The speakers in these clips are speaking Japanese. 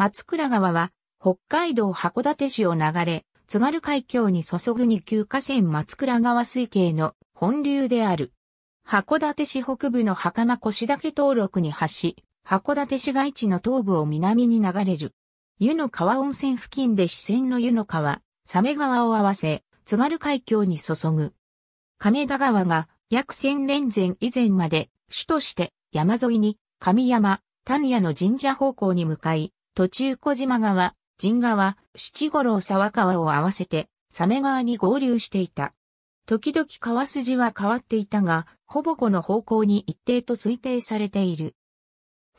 松倉川は、北海道函館市を流れ、津軽海峡に注ぐ2級河川松倉川水系の本流である。函館市北部の袴越岳登録に発し、函館市街地の東部を南に流れる。湯の川温泉付近で視線の湯の川、サメ川を合わせ、津軽海峡に注ぐ。亀田川が約千年前以前まで主として山沿いに上山、丹野の神社方向に向かい、途中小島川、神川、七五郎沢川を合わせて、サメ川に合流していた。時々川筋は変わっていたが、ほぼこの方向に一定と推定されている。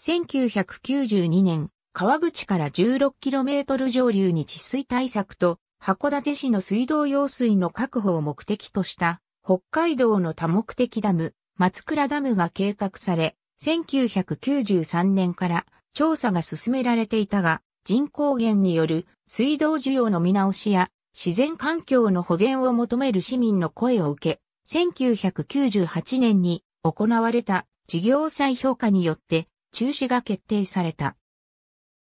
1992年、川口から 16km 上流に治水対策と、函館市の水道用水の確保を目的とした、北海道の多目的ダム、松倉ダムが計画され、1993年から調査が進められていたが、人口減による水道需要の見直しや自然環境の保全を求める市民の声を受け、1998年に行われた事業再評価によって中止が決定された。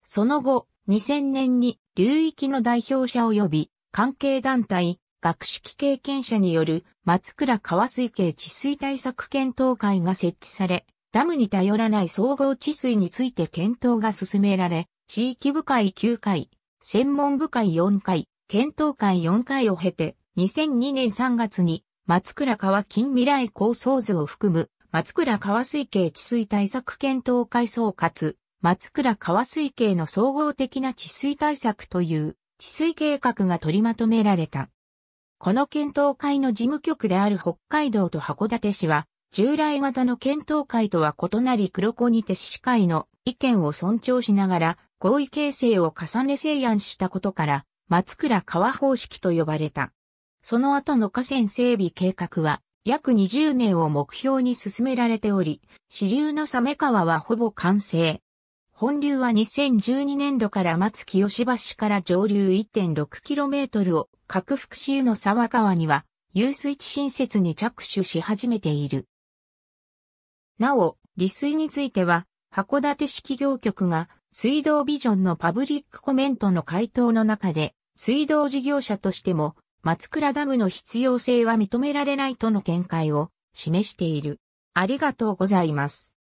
その後、2000年に流域の代表者及び関係団体、学識経験者による松倉川水系治水対策検討会が設置され、ダムに頼らない総合治水について検討が進められ、地域部会9回、専門部会4回、検討会4回を経て、2002年3月に、松倉川近未来構想図を含む、松倉川水系治水対策検討会総括、松倉川水系の総合的な治水対策という治水計画が取りまとめられた。この検討会の事務局である北海道と函館市は従来型の検討会とは異なり黒子にて、し会の意見を尊重しながら合意形成を重ね制案したことから松倉川方式と呼ばれた。その後の河川整備計画は約20年を目標に進められており、支流の鮫川はほぼ完成。本流は2012年度から松清橋から上流 1.6km を拡幅支流の沢川には、遊水地新設に着手し始めている。なお、利水については、函館市企業局が水道ビジョンのパブリックコメントの回答の中で、水道事業者としても、松倉ダムの必要性は認められないとの見解を示している。ありがとうございます。